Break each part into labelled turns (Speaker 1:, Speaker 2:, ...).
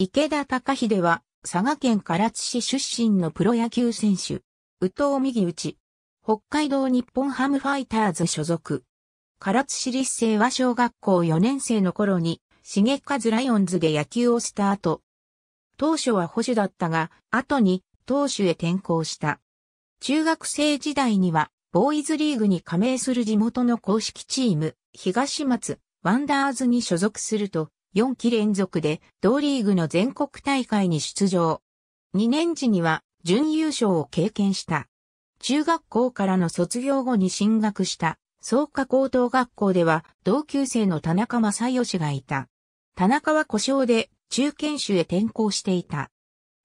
Speaker 1: 池田隆秀は、佐賀県唐津市出身のプロ野球選手。宇藤右内。北海道日本ハムファイターズ所属。唐津市立生は小学校4年生の頃に、重和ライオンズで野球をスタート。当初は保守だったが、後に投手へ転向した。中学生時代には、ボーイズリーグに加盟する地元の公式チーム、東松、ワンダーズに所属すると、4期連続で同リーグの全国大会に出場。2年時には準優勝を経験した。中学校からの卒業後に進学した創価高等学校では同級生の田中正義がいた。田中は故障で中堅手へ転校していた。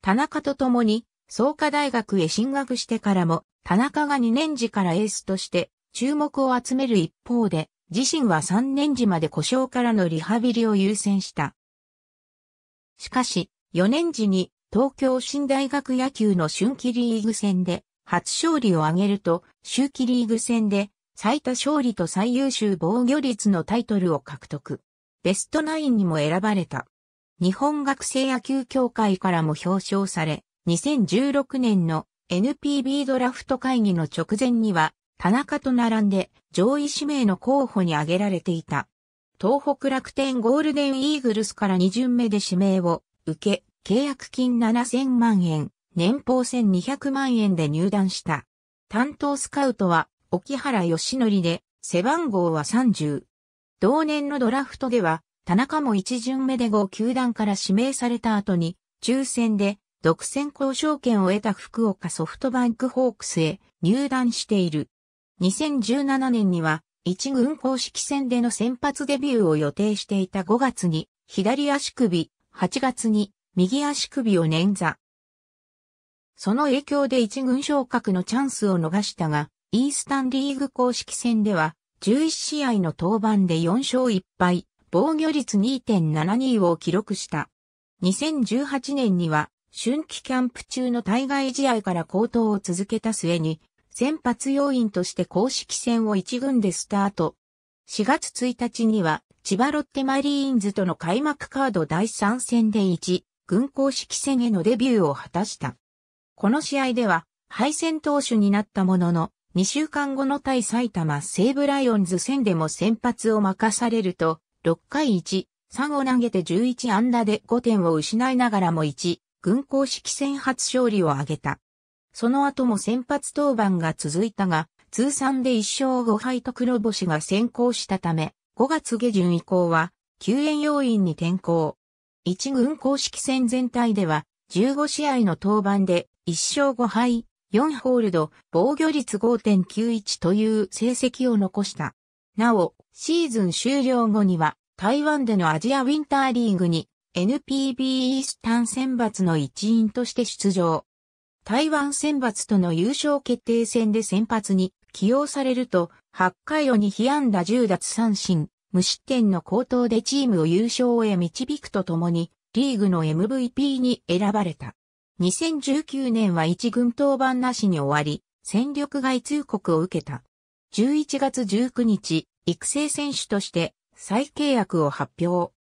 Speaker 1: 田中と共に創価大学へ進学してからも田中が2年時からエースとして注目を集める一方で自身は3年時まで故障からのリハビリを優先した。しかし、4年時に東京新大学野球の春季リーグ戦で初勝利を挙げると、秋季リーグ戦で最多勝利と最優秀防御率のタイトルを獲得。ベストナインにも選ばれた。日本学生野球協会からも表彰され、2016年の NPB ドラフト会議の直前には田中と並んで上位指名の候補に挙げられていた。東北楽天ゴールデンイーグルスから2巡目で指名を受け、契約金7000万円、年俸1200万円で入団した。担当スカウトは、沖原義則で、背番号は30。同年のドラフトでは、田中も1巡目で5球団から指名された後に、抽選で、独占交渉権を得た福岡ソフトバンクホークスへ入団している。2017年には、一軍公式戦での先発デビューを予定していた5月に、左足首、8月に、右足首を捻挫。その影響で一軍昇格のチャンスを逃したが、イースタンリーグ公式戦では、11試合の登板で4勝1敗、防御率2.72を記録した。2018年には、春季キャンプ中の対外試合から高騰を続けた末に、先発要員として公式戦を1軍でスタート。4月1日には、千葉ロッテマリーンズとの開幕カード第3戦で1、軍公式戦へのデビューを果たした。この試合では、敗戦投手になったものの、2週間後の対埼玉西武ライオンズ戦でも先発を任されると、6回1、3を投げて11安打で5点を失いながらも1、軍公式戦初勝利を挙げた。その後も先発登板が続いたが、通算で1勝5敗と黒星が先行したため、5月下旬以降は、救援要員に転向。一軍公式戦全体では、15試合の登板で、1勝5敗、4ホールド、防御率5.91という成績を残した。なお、シーズン終了後には、台湾でのアジアウィンターリーグに、NPB イースタン選抜の一員として出場。台湾選抜との優勝決定戦で先発に起用されると、8回を2被安打10奪三振、無失点の高騰でチームを優勝へ導くとともに、リーグの MVP に選ばれた。2019年は一軍登板なしに終わり、戦力外通告を受けた。11月19日、育成選手として再契約を発表。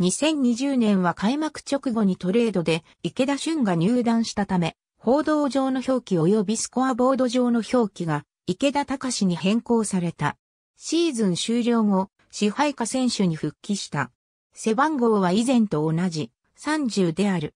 Speaker 1: 2020年は開幕直後にトレードで池田俊が入団したため、報道上の表記及びスコアボード上の表記が池田隆に変更された。シーズン終了後、支配下選手に復帰した。背番号は以前と同じ30である。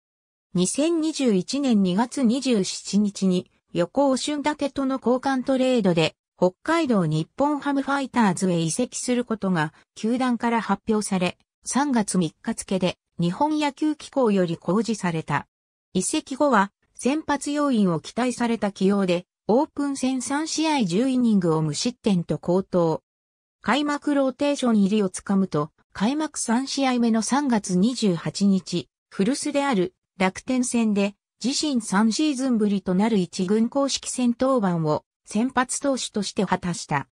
Speaker 1: 2021年2月27日に横尾俊立との交換トレードで北海道日本ハムファイターズへ移籍することが球団から発表され、3月3日付で日本野球機構より公示された。移籍後は先発要員を期待された起用で、オープン戦3試合10イニングを無失点と好投。開幕ローテーション入りをつかむと、開幕3試合目の3月28日、古巣である楽天戦で自身3シーズンぶりとなる1軍公式戦登板を先発投手として果たした。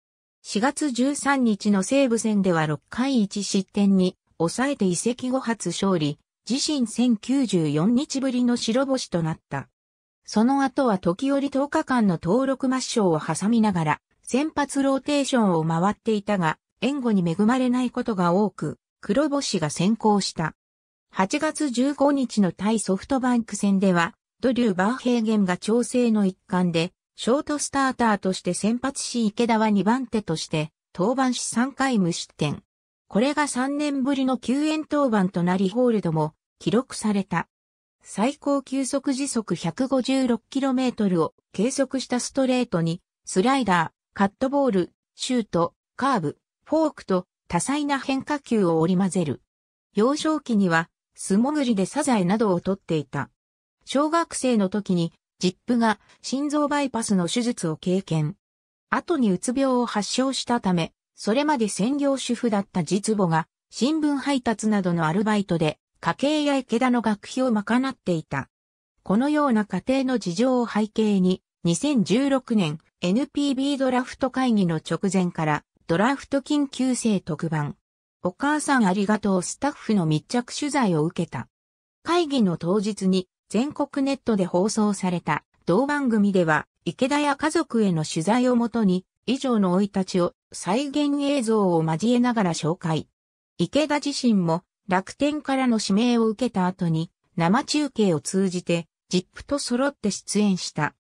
Speaker 1: 4月13日の西武戦では6回1失点に抑えて移籍後初勝利、自身1094日ぶりの白星となった。その後は時折10日間の登録抹消を挟みながら、先発ローテーションを回っていたが、援護に恵まれないことが多く、黒星が先行した。8月15日の対ソフトバンク戦では、ドリュー・バーヘーゲンが調整の一環で、ショートスターターとして先発し池田は2番手として、登板し3回無失点。これが3年ぶりの救援登板となりホールドも記録された。最高球速時速 156km を計測したストレートに、スライダー、カットボール、シュート、カーブ、フォークと多彩な変化球を織り交ぜる。幼少期には素潜りでサザエなどを取っていた。小学生の時にジップが心臓バイパスの手術を経験。後にうつ病を発症したため、それまで専業主婦だった実母が新聞配達などのアルバイトで家計や池田の学費を賄っていた。このような家庭の事情を背景に、2016年 NPB ドラフト会議の直前からドラフト緊急性特番。お母さんありがとうスタッフの密着取材を受けた。会議の当日に全国ネットで放送された同番組では池田や家族への取材をもとに以上の生い立ちを再現映像を交えながら紹介。池田自身も楽天からの指名を受けた後に、生中継を通じて、ジップと揃って出演した。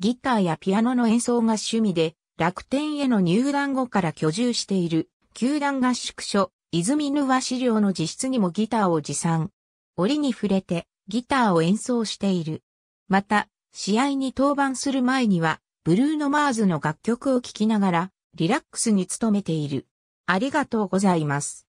Speaker 1: ギターやピアノの演奏が趣味で、楽天への入団後から居住している、球団合宿所、泉沼資料の自室にもギターを持参。折に触れて、ギターを演奏している。また、試合に登板する前には、ブルーノ・マーズの楽曲を聴きながら、リラックスに努めている。ありがとうございます。